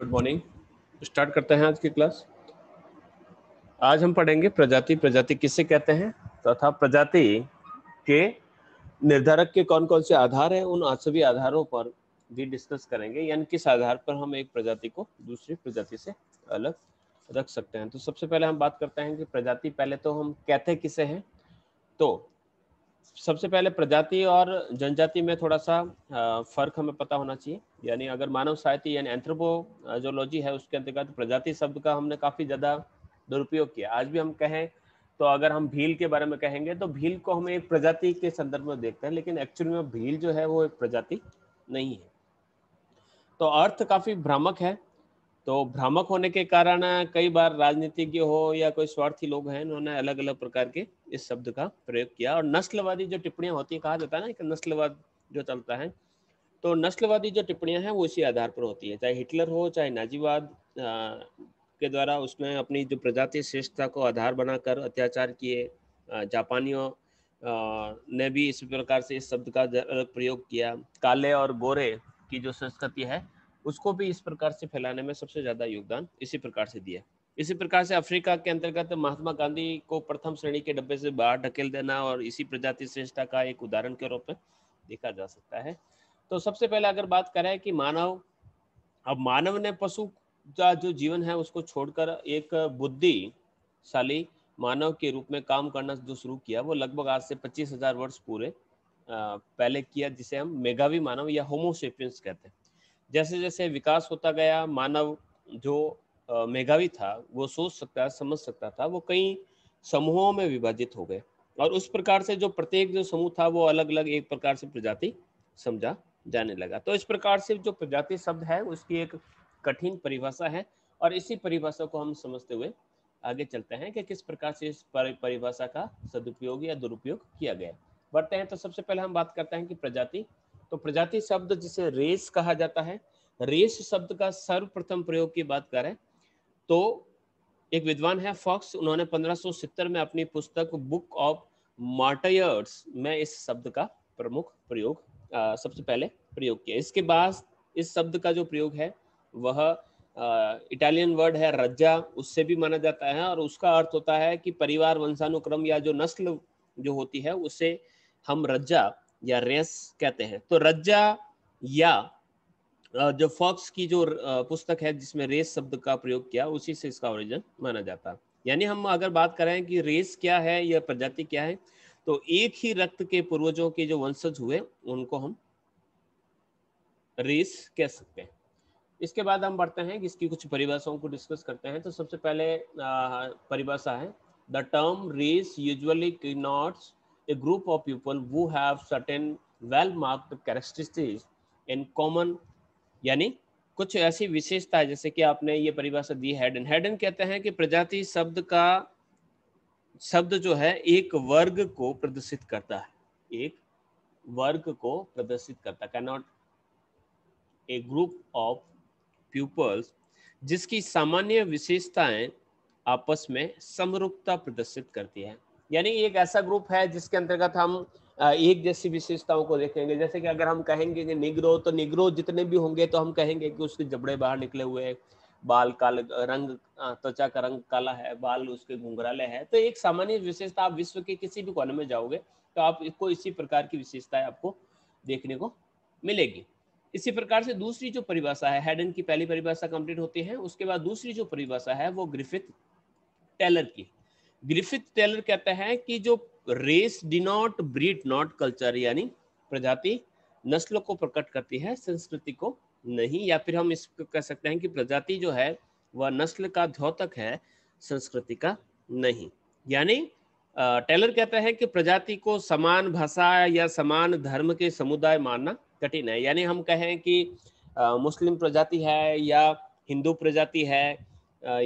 good morning start करते हैं आज की क्लास आज हम पढ़ेंगे प्रजाति प्रजाति किसे कहते हैं तथा तो प्रजाति के निर्धारक के कौन कौन से आधार हैं उन सभी आधारों पर भी डिस्कस करेंगे यानी किस आधार पर हम एक प्रजाति को दूसरी प्रजाति से अलग रख सकते हैं तो सबसे पहले हम बात करते हैं कि प्रजाति पहले तो हम कहते किसे हैं तो सबसे पहले प्रजाति और जनजाति में थोड़ा सा फर्क हमें पता होना चाहिए यानी अगर मानव साहित्य यानी एंथ्रोपोजोलॉजी है उसके अंतर्गत प्रजाति शब्द का हमने काफ़ी ज़्यादा दुरुपयोग किया आज भी हम कहें तो अगर हम भील के बारे में कहेंगे तो भील को हम एक प्रजाति के संदर्भ में देखते हैं लेकिन एक्चुअली में भील जो है वो एक प्रजाति नहीं है तो अर्थ काफ़ी भ्रामक है तो भ्रामक होने के कारण कई बार राजनीतिज्ञ हो या कोई स्वार्थी लोग हैं उन्होंने अलग अलग प्रकार के इस शब्द का प्रयोग किया और नस्लवादी जो टिप्पणियां होती है कहा जाता है ना कि नस्लवाद जो चलता है तो नस्लवादी जो टिप्पणियां हैं वो इसी आधार पर होती है चाहे हिटलर हो चाहे नाजीवाद के द्वारा उसने अपनी जो प्रजाति श्रेष्ठता को आधार बनाकर अत्याचार किए जापानियों ने भी इस प्रकार से इस शब्द का प्रयोग किया काले और गोरे की जो संस्कृति है उसको भी इस प्रकार से फैलाने में सबसे ज़्यादा योगदान इसी प्रकार से दिया इसी प्रकार से अफ्रीका के अंतर्गत महात्मा गांधी को प्रथम श्रेणी के डब्बे से बाहर ढकेल देना और इसी प्रजाति श्रेष्ठता का एक उदाहरण के रूप में देखा जा सकता है तो सबसे पहले अगर बात करें कि मानव अब मानव ने पशु का जो जीवन है उसको छोड़कर एक बुद्धिशाली मानव के रूप में काम करना जो शुरू किया वो लगभग आज से पच्चीस हजार वर्ष पूरे पहले किया जिसे हम मेघावी मानव या होमोसेपियंस कहते हैं जैसे जैसे विकास होता गया मानव जो मेघावी था वो सोच सकता समझ सकता था वो कई समूहों में विभाजित हो गए और उस प्रकार से जो प्रत्येक जो समूह था वो अलग अलग एक प्रकार से प्रजाति समझा जाने लगा तो इस प्रकार से जो प्रजाति शब्द है उसकी एक कठिन परिभाषा है और इसी परिभाषा को हम समझते हुए आगे चलते हैं कि किस प्रकार से इस परिभाषा का सदुपयोग या दुरुपयोग किया गया बढ़ते हैं तो सबसे पहले हम बात करते हैं कि प्रजाति तो प्रजाति शब्द जिसे रेस कहा जाता है रेस शब्द का सर्वप्रथम प्रयोग की बात करें तो एक विद्वान है फॉक्स उन्होंने 1570 में अपनी पुस्तक बुक ऑफ मार्टयर्स में इस शब्द का प्रमुख प्रयोग सबसे पहले प्रयोग किया इसके बाद इस शब्द का जो प्रयोग है वह इटालियन वर्ड है रज्जा उससे भी माना जाता है और उसका अर्थ होता है कि परिवार वंशानुक्रम या जो नस्ल जो होती है उसे हम रज्जा या रेस कहते हैं तो रज्जा या जो फॉक्स की जो पुस्तक है जिसमें रेस शब्द का प्रयोग किया उसी से इसका ओरिजिन माना जाता यानी हम अगर बात करें कि रेस क्या है या प्रजाति क्या है तो एक ही रक्त के पूर्वजों के जो वंशज हुए उनको हम रेस कह सकते हैं इसके बाद हम बढ़ते हैं कि इसकी कुछ परिभाषाओं को डिस्कस करते हैं तो सबसे पहले परिभाषा है the term race usually notes a group of people who have certain well marked characteristics in common यानी कुछ ऐसी विशेषता है जैसे कि आपने ये परिभाषा दी हेडन हेडन कहते हैं कि प्रजाति शब्द का शब्द जो है एक वर्ग को प्रदर्शित करता है एक वर्ग को प्रदर्शित करता can not a group of peoples जिसकी सामान्य विशेषताएं आपस में समरूपता प्रदर्शित करती है यानी एक ऐसा ग्रुप है जिसके अंतर्गत हम एक जैसी विशेषताओं को देखेंगे जैसे कि अगर हम कहेंगे कि निग्रो तो निग्रो जितने भी होंगे तो हम कहेंगे कि उसके जबड़े बाहर निकले हुए बाल काल रंग त्वचा का रंग काला है बाल उसके घुंघराले है तो एक सामान्य विशेषता आप विश्व के किसी भी कोने में जाओगे तो आपको इसी प्रकार की विशेषताएं आपको देखने को मिलेगी इसी प्रकार से दूसरी जो परिभाषा है हेडन की पहली परिभाषा कंप्लीट होती है उसके बाद दूसरी जो परिभाषा है वो ग्रिफिथ टेलर की ग्रिफिथ टेलर कहते हैं कि जो race denote breed not culture यानी प्रजाति नस्लों को प्रकट करती है संस्कृति को नहीं या फिर हम इसको कह सकते हैं कि प्रजाति जो है वह नस्ल का द्योतक है संस्कृति का नहीं यानी टेलर कहते हैं कि प्रजाति को समान भाषा या समान धर्म के समुदाय मानना कठिन है यानी हम कहें कि मुस्लिम प्रजाति है या हिंदू प्रजाति है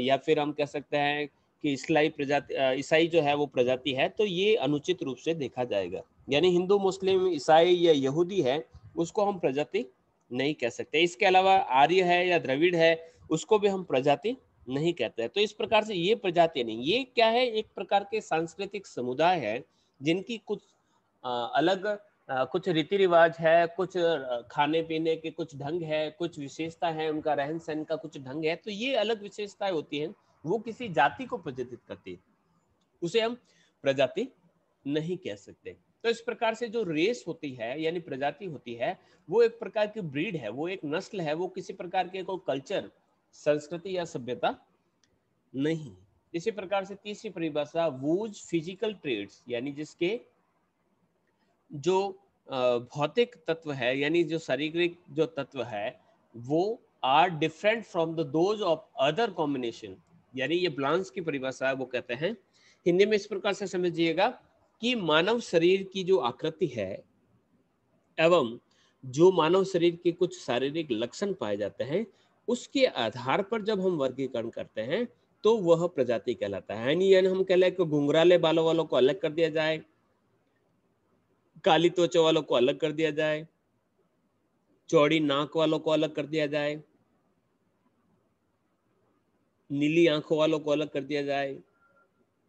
या फिर हम कह सकते हैं कि इसलाई प्रजाति ईसाई जो है वो प्रजाति है तो ये अनुचित रूप से देखा जाएगा यानी हिंदू मुस्लिम ईसाई या यहूदी है उसको हम प्रजाति नहीं कह सकते इसके अलावा आर्य है या द्रविड़ है उसको भी हम प्रजाति नहीं कहते हैं तो इस प्रकार से ये प्रजाति नहीं ये क्या है एक प्रकार के सांस्कृतिक समुदाय है जिनकी कुछ अलग कुछ रीति रिवाज है कुछ खाने पीने के कुछ ढंग है कुछ विशेषता है उनका रहन सहन का कुछ ढंग है तो ये अलग विशेषताएं होती हैं वो किसी जाति को प्रचलित करती है उसे हम प्रजाति नहीं कह सकते तो इस प्रकार से जो रेस होती है यानी प्रजाति होती है वो एक प्रकार की ब्रीड है वो एक नस्ल है वो किसी प्रकार के कोई कल्चर संस्कृति या सभ्यता नहीं इसी प्रकार से तीसरी परिभाषा वूज फिजिकल ट्रेड्स यानी जिसके जो भौतिक तत्व है यानी जो शारीरिक जो तत्व है वो are different from the those of other combination यानी ये ब्लांस की परिभाषा है वो कहते हैं हिंदी में इस प्रकार से समझिएगा कि मानव शरीर की जो आकृति है एवं जो मानव शरीर के कुछ शारीरिक लक्षण पाए जाते हैं उसके आधार पर जब हम वर्गीकरण करते हैं तो वह प्रजाति कहलाता है यानी यानी हम लें कि घुंघराले बालों वालों को अलग कर दिया जाए काली त्वचा वालों को अलग कर दिया जाए चौड़ी नाक वालों को अलग कर दिया जाए नीली आंखों वालों को अलग कर दिया जाए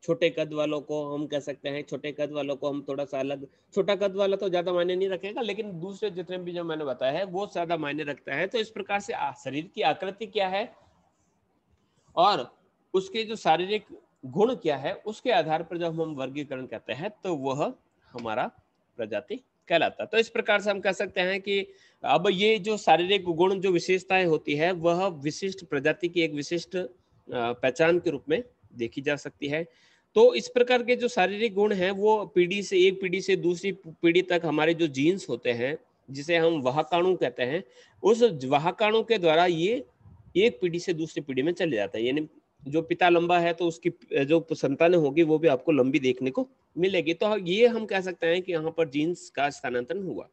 छोटे कद वालों को हम कह सकते हैं छोटे कद वालों को हम थोड़ा सा अलग छोटा कद वाला तो ज्यादा मायने नहीं रखेगा लेकिन दूसरे जितने भी जो मैंने बताया है वो ज्यादा मायने रखता है तो इस प्रकार से शरीर की आकृति क्या है और उसके जो शारीरिक गुण क्या है उसके आधार पर जब हम वर्गीकरण करते हैं तो वह हमारा प्रजाति कहलाता तो इस प्रकार से हम कह सकते हैं कि अब ये जो शारीरिक गुण जो विशेषताएं होती है वह विशिष्ट प्रजाति की एक विशिष्ट पहचान के रूप में देखी जा सकती है तो इस प्रकार के जो शारीरिक गुण हैं वो पीढ़ी से एक पीढ़ी से दूसरी पीढ़ी तक हमारे जो जीन्स होते हैं जिसे हम वाहकाणु कहते हैं उस वाहकाणु के द्वारा ये एक पीढ़ी से दूसरी पीढ़ी में चले जाते हैं यानी जो पिता लंबा है तो उसकी जो संतानें होगी वो भी आपको लंबी देखने को मिलेगी तो ये हम कह सकते हैं कि यहाँ पर जीन्स का स्थानांतरण हुआ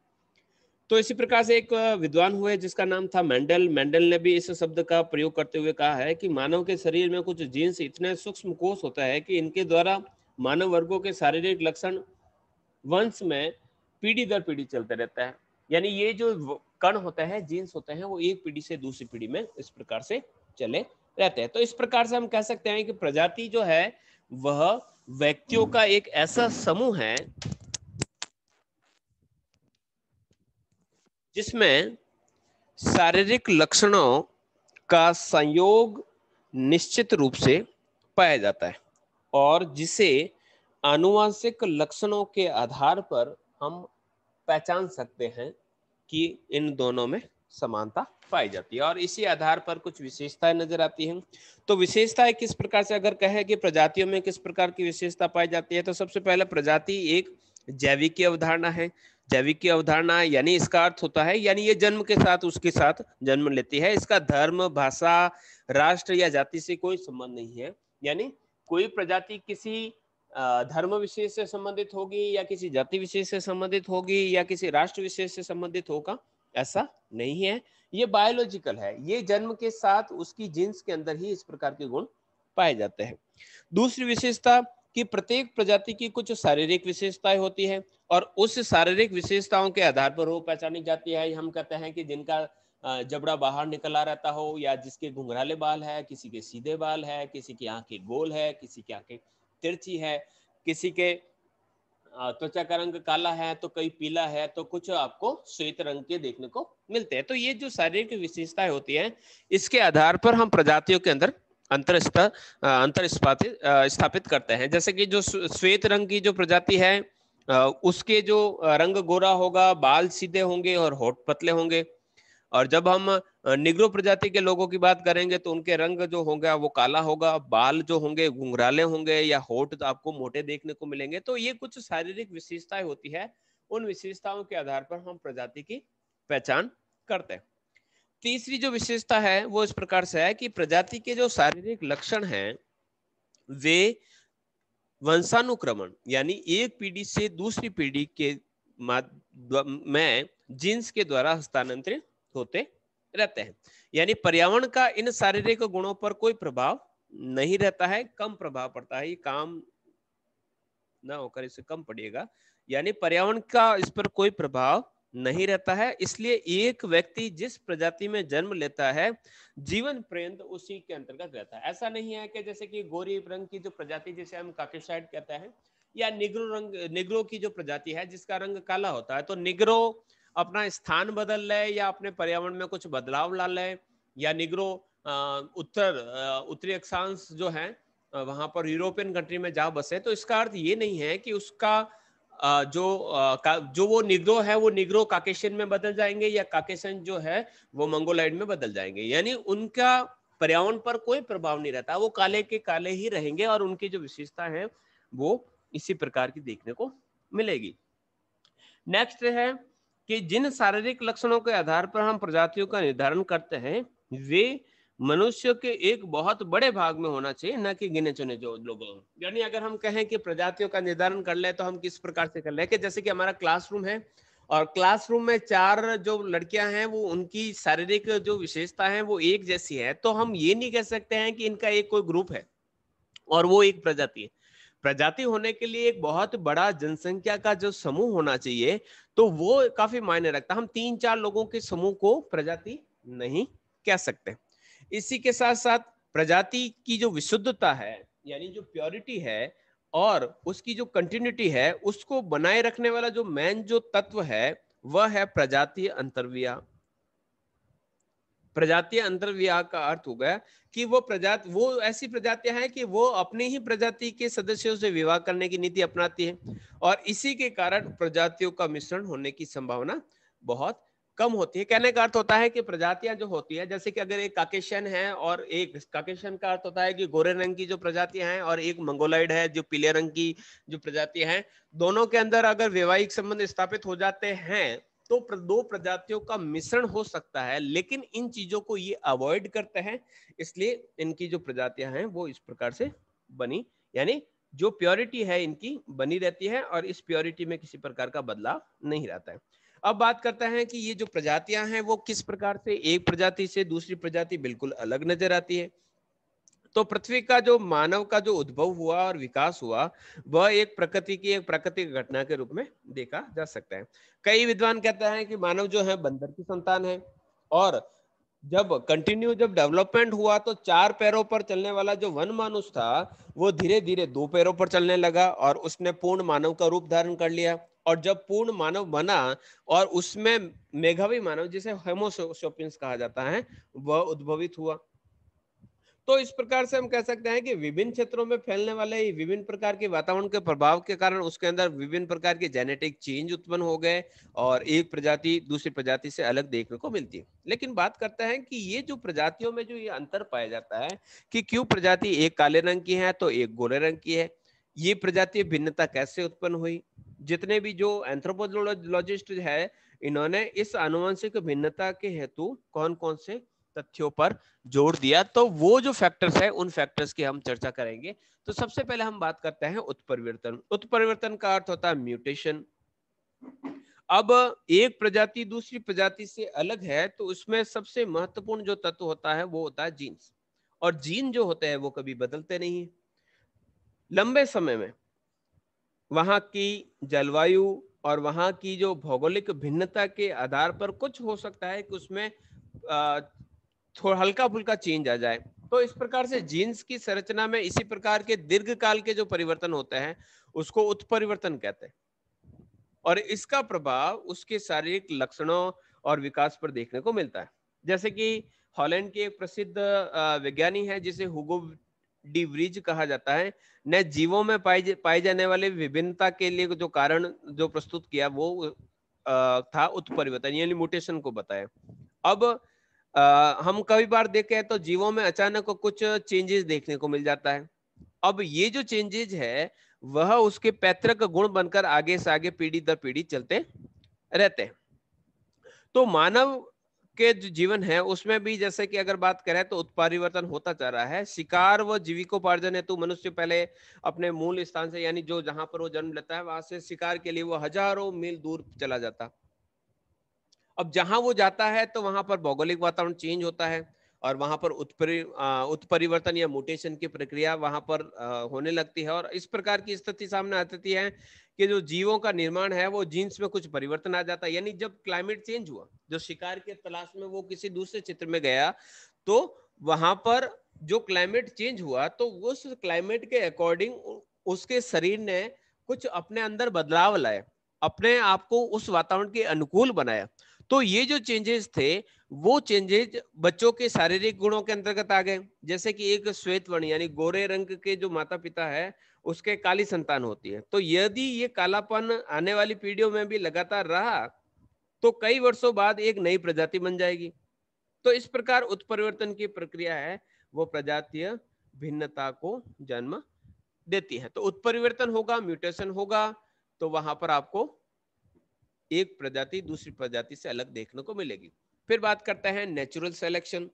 तो इसी प्रकार से एक विद्वान हुए जिसका नाम था मेंडल मेंडल ने भी इस शब्द का प्रयोग करते हुए कहा है कि मानव के शरीर में कुछ जीन्स इतने सूक्ष्म कोष होता है कि इनके द्वारा मानव वर्गों के शारीरिक लक्षण वंश में पीढ़ी दर पीढ़ी चलते रहता है यानी ये जो कण होता है जीन्स होते हैं वो एक पीढ़ी से दूसरी पीढ़ी में इस प्रकार से चले रहते हैं तो इस प्रकार से हम कह सकते हैं कि प्रजाति जो है वह व्यक्तियों का एक ऐसा समूह है जिसमें शारीरिक लक्षणों का संयोग निश्चित रूप से पाया जाता है और जिसे अनुवांशिक लक्षणों के आधार पर हम पहचान सकते हैं कि इन दोनों में समानता पाई जाती है और इसी आधार पर कुछ विशेषताएं नजर आती हैं तो विशेषताएं किस प्रकार से अगर कहें कि प्रजातियों में किस प्रकार की विशेषता पाई जाती है तो सबसे पहले प्रजाति एक जैविक अवधारणा है जैविक की अवधारणा यानी इसका अर्थ होता है यानी ये जन्म के साथ उसके साथ जन्म लेती है इसका धर्म भाषा राष्ट्र या जाति से कोई संबंध नहीं है यानी कोई प्रजाति किसी धर्म विशेष से संबंधित होगी या किसी जाति विशेष से संबंधित होगी या किसी राष्ट्र विशेष से संबंधित होगा ऐसा नहीं है ये बायोलॉजिकल है ये जन्म के साथ उसकी जीन्स के अंदर ही इस प्रकार के गुण पाए जाते हैं दूसरी विशेषता कि प्रत्येक प्रजाति की कुछ शारीरिक विशेषताएं होती है और उस शारीरिक विशेषताओं के आधार पर वो पहचानी जाती है हम कहते हैं कि जिनका जबड़ा बाहर निकला रहता हो या जिसके घुंघराले बाल है किसी के सीधे बाल है किसी की आंखें गोल है किसी की आंखें तिरछी है किसी के त्वचा का रंग काला है तो कई पीला है तो कुछ आपको श्वेत रंग के देखने को मिलते हैं तो ये जो शारीरिक विशेषताएं होती है इसके आधार पर हम प्रजातियों के अंदर अंतर स्थापित करते हैं जैसे कि जो श्वेत रंग की जो प्रजाति है उसके जो रंग गोरा होगा बाल सीधे होंगे और होठ पतले होंगे और जब हम निग्रो प्रजाति के लोगों की बात करेंगे तो उनके रंग जो होंगे वो काला होगा बाल जो होंगे घुंघराले होंगे या होठ तो आपको मोटे देखने को मिलेंगे तो ये कुछ शारीरिक विशेषताएं होती है उन विशेषताओं के आधार पर हम प्रजाति की पहचान करते हैं तीसरी जो विशेषता है वो इस प्रकार से है कि प्रजाति के जो शारीरिक लक्षण हैं वे वंशानुक्रमण यानी एक पीढ़ी से दूसरी पीढ़ी के में जीन्स के द्वारा हस्तांतरित होते रहते हैं यानी पर्यावरण का इन शारीरिक गुणों पर कोई प्रभाव नहीं रहता है कम प्रभाव पड़ता है ये काम ना होकर इसे कम पड़ेगा यानी पर्यावरण का इस पर कोई प्रभाव नहीं रहता है इसलिए एक व्यक्ति जिस प्रजाति में जन्म लेता है जीवन पर्यंत उसी के अंतर्गत रहता है ऐसा नहीं है कि जैसे कि गोरी रंग की जो प्रजाति जिसे हम काकेशाइड कहते हैं या निग्रो रंग निग्रो की जो प्रजाति है जिसका रंग काला होता है तो निग्रो अपना स्थान बदल ले या अपने पर्यावरण में कुछ बदलाव ला ले या निग्रो उत्तर उत्तरी अक्षांश जो है वहां पर यूरोपियन कंट्री में जा बसे तो इसका अर्थ ये नहीं है कि उसका जो जो वो निग्रो है वो निग्रो काकेशन में बदल जाएंगे या काकेशन जो है वो मंगोलाइड में बदल जाएंगे यानी उनका पर्यावरण पर कोई प्रभाव नहीं रहता वो काले के काले ही रहेंगे और उनकी जो विशेषता है वो इसी प्रकार की देखने को मिलेगी नेक्स्ट है कि जिन शारीरिक लक्षणों के आधार पर हम प्रजातियों का निर्धारण करते हैं वे मनुष्य के एक बहुत बड़े भाग में होना चाहिए ना कि गिने चुने जो लोगों यानी अगर हम कहें कि प्रजातियों का निर्धारण कर ले तो हम किस प्रकार से कर ले कि जैसे कि हमारा क्लासरूम है और क्लासरूम में चार जो लड़कियां हैं वो उनकी शारीरिक जो विशेषता है वो एक जैसी है तो हम ये नहीं कह सकते हैं कि इनका एक कोई ग्रुप है और वो एक प्रजाति है प्रजाति होने के लिए एक बहुत बड़ा जनसंख्या का जो समूह होना चाहिए तो वो काफी मायने रखता हम तीन चार लोगों के समूह को प्रजाति नहीं कह सकते इसी के साथ साथ प्रजाति की जो विशुद्धता है यानी जो प्योरिटी है और उसकी जो कंटिन्यूटी है उसको बनाए रखने वाला जो मेन जो तत्व है वह है प्रजातीय अंतर्विया प्रजातीय अंतर्विया का अर्थ हो गया कि वो प्रजाति वो ऐसी प्रजातियां हैं कि वो अपनी ही प्रजाति के सदस्यों से विवाह करने की नीति अपनाती है और इसी के कारण प्रजातियों का मिश्रण होने की संभावना बहुत कम होती है कहने का अर्थ होता है कि प्रजातियां जो होती है जैसे कि अगर एक काकेशियन है और एक काकेशियन का अर्थ होता है कि गोरे रंग की जो प्रजातियां हैं और एक मंगोलाइड है जो पीले रंग की जो प्रजातियां हैं दोनों के अंदर अगर वैवाहिक संबंध स्थापित हो जाते हैं तो दो प्रजातियों का मिश्रण हो सकता है लेकिन इन चीजों को ये अवॉइड करते हैं इसलिए इनकी जो प्रजातियां हैं वो इस प्रकार से बनी यानी जो प्योरिटी है इनकी बनी रहती है और इस प्योरिटी में किसी प्रकार का बदलाव नहीं रहता है अब बात करते हैं कि ये जो प्रजातियां हैं वो किस प्रकार से एक प्रजाति से दूसरी प्रजाति बिल्कुल अलग नजर आती है तो पृथ्वी का जो मानव का जो उद्भव हुआ और विकास हुआ वह एक प्रकृति की एक प्राकृतिक घटना के रूप में देखा जा सकता है कई विद्वान कहते हैं कि मानव जो है बंदर की संतान है और जब कंटिन्यू जब डेवलपमेंट हुआ तो चार पैरों पर चलने वाला जो वन मानुष था वो धीरे धीरे दो पैरों पर चलने लगा और उसने पूर्ण मानव का रूप धारण कर लिया और जब पूर्ण मानव बना और उसमें मेघावी मानव जिसे हेमोसोपियंस कहा जाता है वह उद्भवित हुआ तो इस प्रकार से हम कह सकते हैं कि विभिन्न क्षेत्रों में फैलने वाले विभिन्न प्रकार के वातावरण के प्रभाव के कारण उसके अंदर विभिन्न प्रकार के जेनेटिक चेंज उत्पन्न हो गए और एक प्रजाति दूसरी प्रजाति से अलग देखने को मिलती है लेकिन बात करते हैं कि ये जो प्रजातियों में जो ये अंतर पाया जाता है कि क्यों प्रजाति एक काले रंग की है तो एक गोरे रंग की है ये प्रजाति भिन्नता कैसे उत्पन्न हुई जितने भी जो एंथ्रोपोलॉजिस्ट है इन्होंने इस आनुवंशिक भिन्नता के हेतु कौन कौन से तथ्यों पर जोर दिया तो वो जो फैक्टर्स है उन फैक्टर्स की हम चर्चा करेंगे तो सबसे पहले हम बात करते हैं उत्परिवर्तन उत्परिवर्तन का अर्थ होता है म्यूटेशन अब एक प्रजाति दूसरी प्रजाति से अलग है तो उसमें सबसे महत्वपूर्ण जो तत्व होता है वो होता है जीन्स और जीन जो होते हैं वो कभी बदलते नहीं लंबे समय में वहाँ की जलवायु और वहाँ की जो भौगोलिक भिन्नता के आधार पर कुछ हो सकता है कि उसमें थोड़ा हल्का फुल्का चेंज आ जाए तो इस प्रकार से जीन्स की संरचना में इसी प्रकार के दीर्घ काल के जो परिवर्तन होते हैं उसको उत्परिवर्तन कहते हैं और इसका प्रभाव उसके शारीरिक लक्षणों और विकास पर देखने को मिलता है जैसे कि हॉलैंड के एक प्रसिद्ध विज्ञानी है जिसे हुगो डिव्रीज कहा जाता है न जीवों में पाई पाए जाने वाले विभिन्नता के लिए जो कारण जो प्रस्तुत किया वो आ, था उत्परिवर्तन यानी म्यूटेशन को बताया अब आ, हम कई बार देखे तो जीवों में अचानक कुछ चेंजेस देखने को मिल जाता है अब ये जो चेंजेज है वह उसके पैतृक गुण बनकर आगे से आगे पीढ़ी दर पीढ़ी चलते रहते हैं तो मानव के जो जीवन है उसमें भी जैसे कि अगर बात करें तो उत्परिवर्तन होता जा रहा है शिकार व जीविकोपार्जन हेतु मनुष्य पहले अपने मूल स्थान से यानी जो जहां पर वो जन्म लेता है वहां से शिकार के लिए वो हजारों मील दूर चला जाता अब जहां वो जाता है तो वहां पर भौगोलिक वातावरण चेंज होता है और वहां पर उत्परि उत्परिवर्तन या मोटेशन की प्रक्रिया वहां पर होने लगती है और इस प्रकार की स्थिति सामने आती है कि जो जीवों का निर्माण है वो जीन्स में कुछ परिवर्तन आ जाता है यानी जब क्लाइमेट चेंज हुआ जो शिकार के तलाश में वो किसी दूसरे क्षेत्र में गया तो वहां पर जो क्लाइमेट चेंज हुआ तो उस क्लाइमेट के अकॉर्डिंग उसके शरीर ने कुछ अपने अंदर बदलाव लाए अपने आप को उस वातावरण के अनुकूल बनाया तो ये जो चेंजेस थे वो चेंजेज बच्चों के शारीरिक गुणों के अंतर्गत आ गए जैसे कि एक श्वेत वर्ण यानी गोरे रंग के जो माता पिता है उसके काली संतान होती है तो यदि ये कालापन आने वाली पीढ़ियों में भी लगातार रहा तो कई वर्षों बाद एक नई प्रजाति बन जाएगी तो इस प्रकार उत्परिवर्तन की प्रक्रिया है वो प्रजातीय भिन्नता को जन्म देती है तो उत्परिवर्तन होगा म्यूटेशन होगा तो वहां पर आपको एक प्रजाति दूसरी प्रजाति से अलग देखने को मिलेगी फिर बात करते हैं नेचुरल सेलेक्शन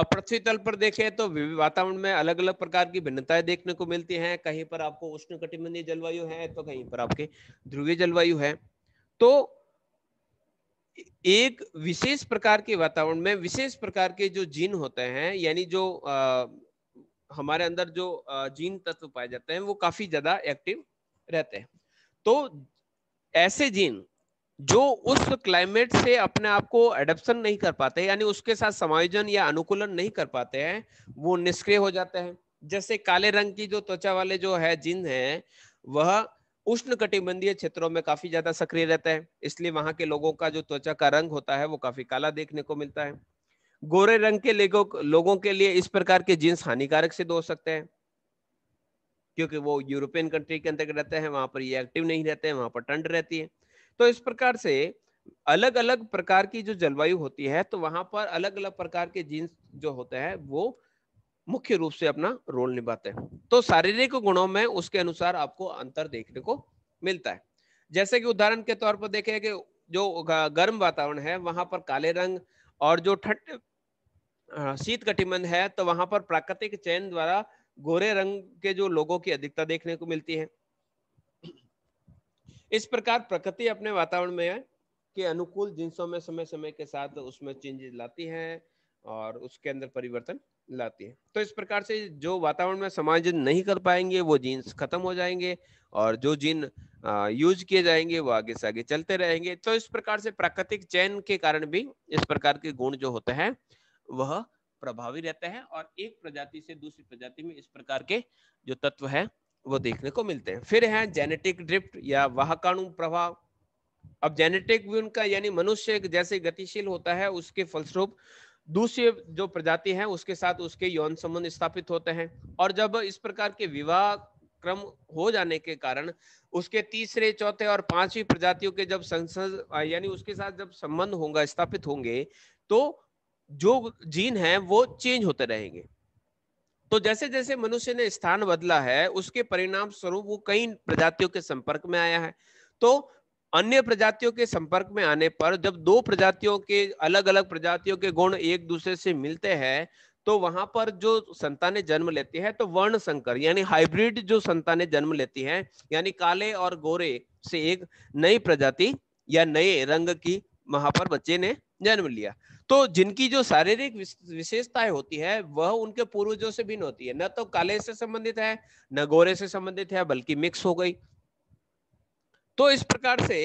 अब पृथ्वी तल पर देखें तो वातावरण में अलग अलग प्रकार की भिन्नताएं देखने को मिलती हैं कहीं पर आपको उष्ण कटिबंधीय जलवायु है तो कहीं पर आपके ध्रुवीय जलवायु है तो एक विशेष प्रकार के वातावरण में विशेष प्रकार के जो जीन होते हैं यानी जो आ, हमारे अंदर जो जीन तत्व पाए जाते हैं वो काफी ज्यादा एक्टिव रहते हैं तो ऐसे जीन जो उस क्लाइमेट से अपने आप को एडप्शन नहीं कर पाते यानी उसके साथ समायोजन या अनुकूलन नहीं कर पाते हैं वो निष्क्रिय हो जाते हैं जैसे काले रंग की जो त्वचा वाले जो है जिन है वह उष्ण कटिबंधीय क्षेत्रों में काफी ज्यादा सक्रिय रहता है इसलिए वहां के लोगों का जो त्वचा का रंग होता है वो काफी काला देखने को मिलता है गोरे रंग के लोगों के लिए इस प्रकार के जींस हानिकारक सिद्ध हो सकते हैं क्योंकि वो यूरोपियन कंट्री के अंतर्गत रहते हैं वहां पर ये एक्टिव नहीं रहते हैं वहां पर टंड रहती है तो इस प्रकार से अलग अलग प्रकार की जो जलवायु होती है तो वहां पर अलग अलग प्रकार के जीन्स जो होते हैं वो मुख्य रूप से अपना रोल निभाते हैं तो शारीरिक गुणों में उसके अनुसार आपको अंतर देखने को मिलता है जैसे कि उदाहरण के तौर पर देखें कि जो गर्म वातावरण है वहां पर काले रंग और जो ठंड शीत कटिबंध है तो वहां पर प्राकृतिक चयन द्वारा गोरे रंग के जो लोगों की अधिकता देखने को मिलती है इस प्रकार प्रकृति अपने वातावरण में के अनुकूल जिनसों में समय समय के साथ उसमें चेंजेस लाती है और उसके अंदर परिवर्तन लाती है तो इस प्रकार से जो वातावरण में समाज नहीं कर पाएंगे वो जीन्स खत्म हो जाएंगे और जो जीन यूज किए जाएंगे वो आगे से आगे चलते रहेंगे तो इस प्रकार से प्राकृतिक चयन के कारण भी इस प्रकार के गुण जो होते हैं वह प्रभावी रहते हैं और एक प्रजाति से दूसरी प्रजाति में इस प्रकार के जो तत्व है वो देखने को मिलते हैं फिर है जेनेटिक ड्रिफ्ट या वाहकाणु प्रभाव अब जेनेटिक भी उनका यानी मनुष्य जैसे गतिशील होता है उसके फलस्वरूप दूसरी जो प्रजाति है उसके साथ उसके यौन संबंध स्थापित होते हैं और जब इस प्रकार के विवाह क्रम हो जाने के कारण उसके तीसरे चौथे और पांचवी प्रजातियों के जब संसद यानी उसके साथ जब संबंध होगा स्थापित होंगे तो जो जीन है वो चेंज होते रहेंगे तो जैसे जैसे मनुष्य ने स्थान बदला है उसके परिणाम स्वरूप वो कई प्रजातियों के संपर्क में आया है तो अन्य प्रजातियों के संपर्क में आने पर जब दो प्रजातियों के अलग अलग प्रजातियों के गुण एक दूसरे से मिलते हैं तो वहां पर जो संतानें जन्म लेती है तो वर्ण संकर यानी हाइब्रिड जो संतानें जन्म लेती है यानी काले और गोरे से एक नई प्रजाति या नए रंग की वहां पर बच्चे ने जन्म लिया तो जिनकी जो शारीरिक विशेषताएं होती है वह उनके पूर्वजों से भिन्न होती है न तो काले से संबंधित है न गोरे से संबंधित है बल्कि मिक्स हो गई तो इस प्रकार से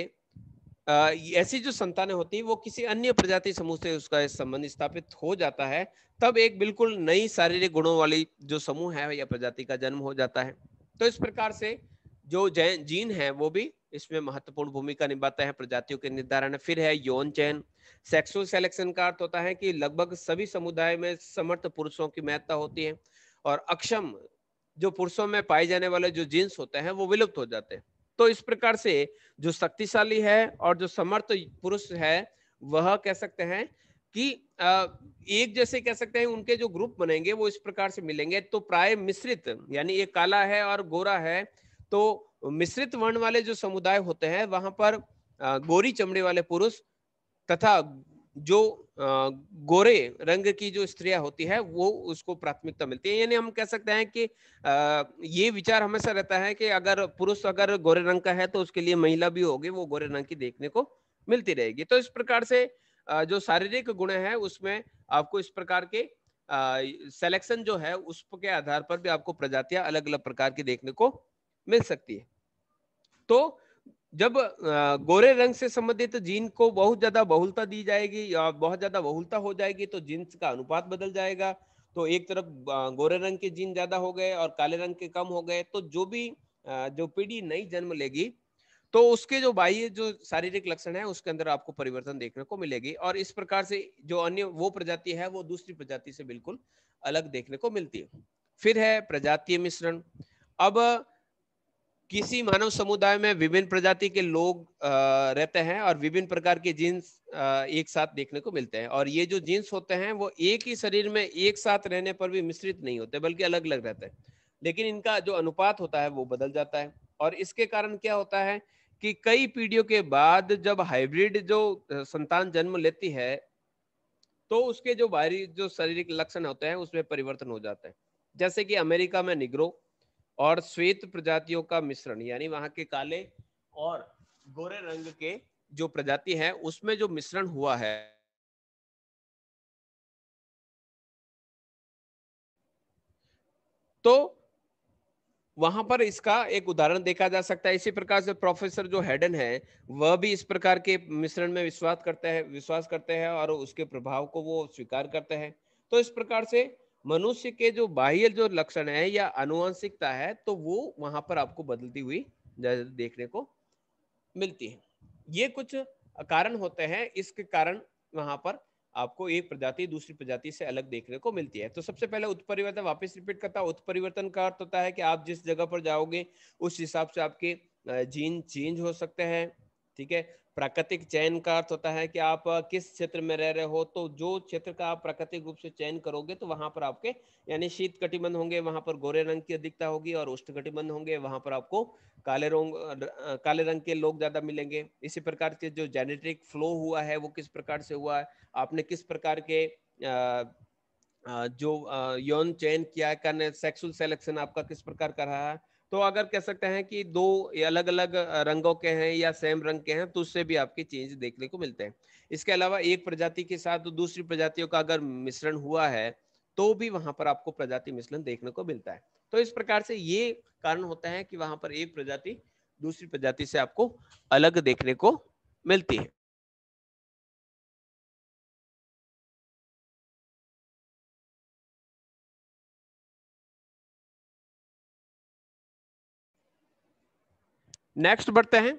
ऐसी जो संतानें होती है वो किसी अन्य प्रजाति समूह से उसका संबंध स्थापित हो जाता है तब एक बिल्कुल नई शारीरिक गुणों वाली जो समूह है या प्रजाति का जन्म हो जाता है तो इस प्रकार से जो जीन है वो भी इसमें महत्वपूर्ण भूमिका निभाते हैं प्रजातियों के निर्धारण फिर है यौन चयन सेक्सुअल सेलेक्शन का अर्थ होता है कि लगभग सभी समुदाय में समर्थ पुरुषों की महत्ता होती है और अक्षम जो पुरुषों में पाए जाने वाले जो जीन्स होते हैं वो विलुप्त हो जाते हैं तो इस प्रकार से जो शक्तिशाली है और जो समर्थ पुरुष है वह कह सकते हैं कि एक जैसे कह सकते हैं उनके जो ग्रुप बनेंगे वो इस प्रकार से मिलेंगे तो प्राय मिश्रित यानी एक काला है और गोरा है तो मिश्रित वर्ण वाले जो समुदाय होते हैं वहां पर गोरी चमड़े वाले पुरुष तथा जो गोरे रंग की जो स्त्रियां होती है वो उसको प्राथमिकता मिलती है यानी हम कह सकते हैं कि ये विचार हमेशा रहता है कि अगर पुरुष अगर गोरे रंग का है तो उसके लिए महिला भी होगी वो गोरे रंग की देखने को मिलती रहेगी तो इस प्रकार से जो शारीरिक गुण है उसमें आपको इस प्रकार के सिलेक्शन जो है उसके आधार पर भी आपको प्रजातियां अलग अलग प्रकार की देखने को मिल सकती है तो जब गोरे रंग से संबंधित जीन को बहुत ज्यादा बहुलता दी जाएगी या बहुत ज्यादा बहुलता हो जाएगी तो जीन्स का अनुपात बदल जाएगा तो एक तरफ गोरे रंग के जीन ज्यादा हो गए और काले रंग के कम हो गए तो जो भी जो पीढ़ी नई जन्म लेगी तो उसके जो बाह्य जो शारीरिक लक्षण है उसके अंदर आपको परिवर्तन देखने को मिलेगी और इस प्रकार से जो अन्य वो प्रजाति है वो दूसरी प्रजाति से बिल्कुल अलग देखने को मिलती है फिर है प्रजातीय मिश्रण अब किसी मानव समुदाय में विभिन्न प्रजाति के लोग रहते हैं और विभिन्न प्रकार के जीन्स एक साथ देखने को मिलते हैं और ये जो जीन्स होते हैं वो एक ही शरीर में एक साथ रहने पर भी मिश्रित नहीं होते बल्कि अलग अलग रहते हैं लेकिन इनका जो अनुपात होता है वो बदल जाता है और इसके कारण क्या होता है कि कई पीढ़ियों के बाद जब हाइब्रिड जो संतान जन्म लेती है तो उसके जो बाहरी जो शारीरिक लक्षण होते हैं उसमें परिवर्तन हो जाते हैं जैसे कि अमेरिका में निग्रो और श्वेत प्रजातियों का मिश्रण यानी वहां के काले और गोरे रंग के जो प्रजाति है उसमें जो मिश्रण हुआ है तो वहां पर इसका एक उदाहरण देखा जा सकता है इसी प्रकार से प्रोफेसर जो हेडन है वह भी इस प्रकार के मिश्रण में विश्वास करते हैं विश्वास करते हैं और उसके प्रभाव को वो स्वीकार करते हैं तो इस प्रकार से मनुष्य के जो बाह्य जो लक्षण है या अनुवंशिकता है तो वो वहां पर आपको बदलती हुई देखने को मिलती है ये कुछ कारण होते हैं इसके कारण वहां पर आपको एक प्रजाति दूसरी प्रजाति से अलग देखने को मिलती है तो सबसे पहले उत्परिवर्तन वापस रिपीट करता है उत्परिवर्तन का अर्थ होता है कि आप जिस जगह पर जाओगे उस हिसाब से आपके जीन चेंज हो सकते हैं ठीक है प्राकृतिक चयन का अर्थ होता है कि आप किस क्षेत्र में रह रहे हो तो जो क्षेत्र का आप प्राकृतिक रूप से चयन करोगे तो वहां पर आपके यानी शीत कटिबंध होंगे वहां पर गोरे रंग की अधिकता होगी और उष्ट कटिबंध होंगे वहां पर आपको काले रंग काले रंग के लोग ज्यादा मिलेंगे इसी प्रकार के जो जेनेटिक फ्लो हुआ है वो किस प्रकार से हुआ है आपने किस प्रकार के जो यौन चयन किया है सेक्सुअल सेलेक्शन आपका किस प्रकार का रहा है तो अगर कह सकते हैं कि दो अलग अलग रंगों के हैं या सेम रंग के हैं तो उससे भी आपके चेंज देखने को मिलते हैं इसके अलावा एक प्रजाति के साथ तो दूसरी प्रजातियों का अगर मिश्रण हुआ है तो भी वहां पर आपको प्रजाति मिश्रण देखने को मिलता है तो इस प्रकार से ये कारण होता है कि वहां पर एक प्रजाति दूसरी प्रजाति से आपको अलग देखने को मिलती है नेक्स्ट बढ़ते हैं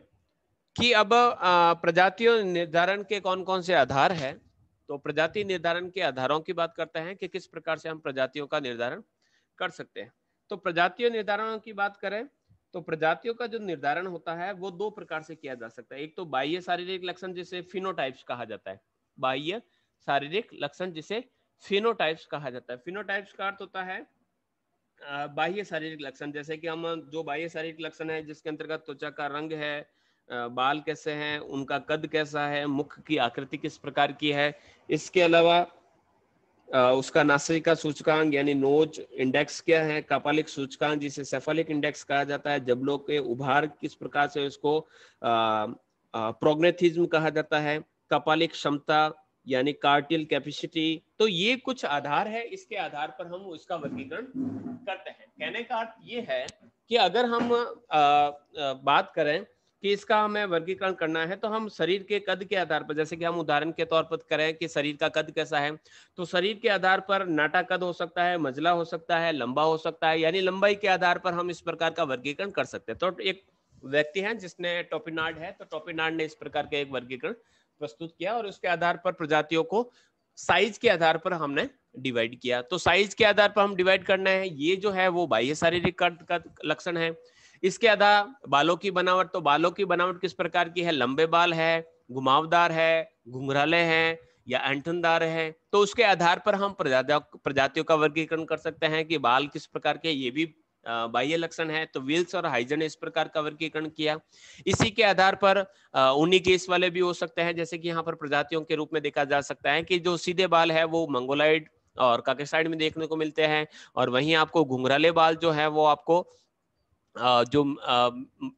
कि अब प्रजातियों निर्धारण के कौन कौन से आधार है तो प्रजाति निर्धारण के आधारों की बात करते हैं कि किस प्रकार से हम प्रजातियों का निर्धारण कर सकते हैं तो प्रजातियों निर्धारण की बात करें तो प्रजातियों का जो निर्धारण होता है वो दो प्रकार से किया जा सकता है एक तो बाह्य शारीरिक लक्षण जिसे फिनोटाइप्स कहा जाता है बाह्य शारीरिक लक्षण जिसे फिनोटाइप्स कहा जाता है फिनोटाइप्स का अर्थ होता है बाह्य शारीरिक लक्षण जैसे कि हम जो बाह्य शारीरिक लक्षण है जिसके अंतर्गत त्वचा का रंग है बाल कैसे हैं उनका कद कैसा है मुख की आकृति किस प्रकार की है इसके अलावा उसका नासिका सूचकांक यानी नोज इंडेक्स क्या है कपालिक सूचकांक जिसे सेफालिक इंडेक्स कहा जाता है जबलों के उभार किस प्रकार से इसको प्रोग्नेथिज्म कहा जाता है कपालिक क्षमता यानी कार्टियल कैपेसिटी तो ये कुछ आधार है इसके आधार पर हम उसका वर्गीकरण करते हैं कहने का अर्थ ये है कि अगर हम आ, आ, बात करें कि इसका हमें वर्गीकरण करना है तो हम शरीर के कद के आधार पर जैसे कि हम उदाहरण के तौर पर करें कि शरीर का कद कैसा है तो शरीर के आधार पर नाटा कद हो सकता है मजला हो सकता है लंबा हो सकता है यानी लंबाई के आधार पर हम इस प्रकार का वर्गीकरण कर सकते हैं तो एक व्यक्ति है जिसने टोपिनार्ड है तो टोपिनार्ड ने इस प्रकार का एक वर्गीकरण प्रस्तुत किया और उसके आधार पर प्रजातियों को साइज के आधार पर हमने डिवाइड किया तो साइज के आधार पर हम डिवाइड करना है ये जो है वो बाह्य शारीरिक का लक्षण है इसके आधार बालों की बनावट तो बालों की बनावट किस प्रकार की है लंबे बाल है घुमावदार है घुंघराले है या एंठनदार है तो उसके आधार पर हम प्रजातियों का वर्गीकरण कर सकते हैं कि बाल किस प्रकार के ये भी बाह्य लक्षण है तो विल्स और हाइजन इस प्रकार का वर्गीकरण किया इसी के आधार पर उन्हीं केस वाले भी हो सकते हैं जैसे कि यहाँ पर प्रजातियों के रूप में देखा जा सकता है कि जो सीधे बाल है वो मंगोलाइड और काकेसाइड में देखने को मिलते हैं और वहीं आपको घुंघराले बाल जो है वो आपको जो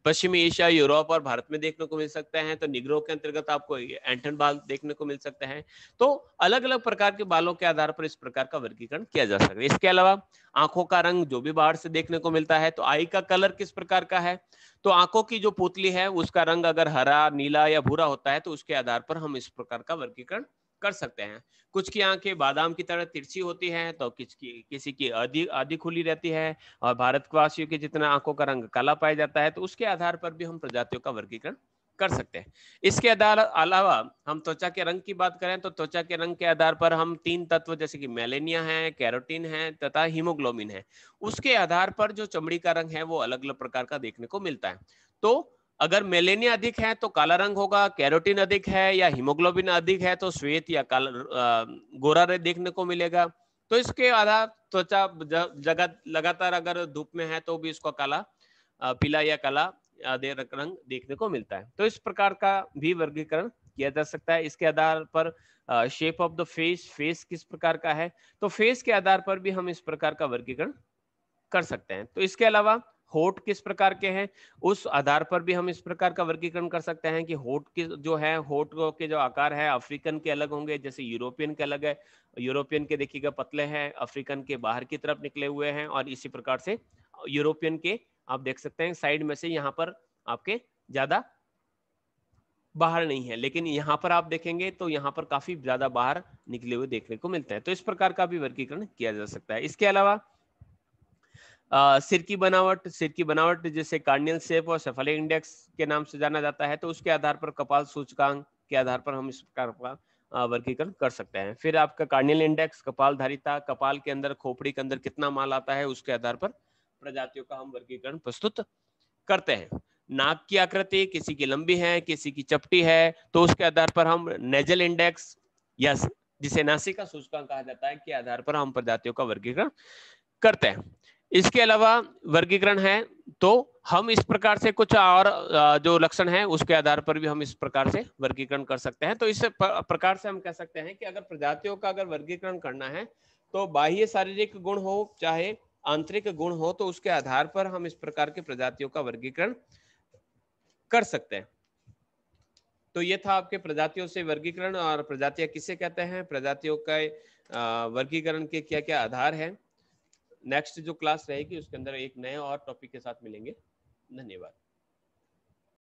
पश्चिमी एशिया यूरोप और भारत में देखने को मिल सकते हैं तो निगरों के अंतर्गत आपको एंटन बाल देखने को मिल सकते हैं तो अलग अलग प्रकार के बालों के आधार पर इस प्रकार का वर्गीकरण किया जा सकता है इसके अलावा आंखों का रंग जो भी बाहर से देखने को मिलता है तो आई का कलर किस प्रकार का है तो आंखों की जो पुतली है उसका रंग अगर हरा नीला या भूरा होता है तो उसके आधार पर हम इस प्रकार का वर्गीकरण कर सकते हैं कुछ की आंखें बादाम की तरह तिरछी होती हैं तो किसकी किसी की आधी आधी खुली रहती है और भारतवासियों के जितना आंखों का रंग काला पाया जाता है तो उसके आधार पर भी हम प्रजातियों का वर्गीकरण कर सकते हैं इसके आधार अलावा हम त्वचा के रंग की बात करें तो त्वचा के रंग के आधार पर हम तीन तत्व जैसे कि मेलेनिया है कैरोटीन है तथा हीमोग्लोबिन है उसके आधार पर जो चमड़ी का रंग है वो अलग अलग प्रकार का देखने को मिलता है तो अगर मेलेनिया अधिक है तो काला रंग होगा कैरोटीन अधिक है या हीमोग्लोबिन अधिक है तो श्वेत या काला गोरा रे देखने को मिलेगा तो इसके आधार त्वचा जगह लगातार अगर धूप में है तो भी इसको काला पीला या काला रंग देखने को मिलता है तो इस प्रकार का भी वर्गीकरण किया जा सकता है इसके आधार पर shape of the face face किस प्रकार का है तो फेस के आधार पर भी हम इस प्रकार का वर्गीकरण कर सकते हैं तो इसके अलावा होट किस प्रकार के हैं उस आधार पर भी हम इस प्रकार का वर्गीकरण कर सकते हैं कि होट के जो है होट के जो आकार है अफ्रीकन के अलग होंगे जैसे यूरोपियन के अलग है यूरोपियन के देखिएगा पतले हैं अफ्रीकन के बाहर की तरफ निकले हुए हैं और इसी प्रकार से यूरोपियन के आप देख सकते हैं साइड में से यहाँ पर आपके ज्यादा बाहर नहीं है लेकिन यहाँ पर आप देखेंगे तो यहाँ पर काफी ज्यादा बाहर निकले हुए देखने को मिलते हैं तो इस प्रकार का भी वर्गीकरण किया जा सकता है इसके अलावा सिर की बनावट सिर की बनावट जिसे कार्नियल सेप और सफल इंडेक्स के नाम से जाना जाता है तो उसके आधार पर कपाल सूचकांक के आधार पर हम इस प्रकार का वर्गीकरण कर सकते हैं फिर आपका कार्नियल इंडेक्स कपाल धारिता कपाल के अंदर खोपड़ी के अंदर कितना माल आता है उसके आधार पर प्रजातियों का हम वर्गीकरण प्रस्तुत करते हैं नाक की आकृति किसी की लंबी है किसी की चपटी है तो उसके आधार पर हम नेजल इंडेक्स या जिसे नासिका सूचकांक कहा जाता है के आधार पर हम प्रजातियों का वर्गीकरण करते हैं इसके अलावा वर्गीकरण है तो हम इस प्रकार से कुछ और जो लक्षण है उसके आधार पर भी हम इस प्रकार से वर्गीकरण कर सकते हैं तो इस प्रकार से हम कह सकते हैं कि अगर प्रजातियों का अगर वर्गीकरण करना है तो बाह्य शारीरिक गुण हो चाहे आंतरिक गुण हो तो उसके आधार पर हम इस प्रकार के प्रजातियों का वर्गीकरण कर सकते हैं तो ये था आपके प्रजातियों से वर्गीकरण और प्रजातियां किसे कहते हैं प्रजातियों का वर्गीकरण के क्या क्या आधार है नेक्स्ट जो क्लास रहेगी उसके अंदर एक नए और टॉपिक के साथ मिलेंगे धन्यवाद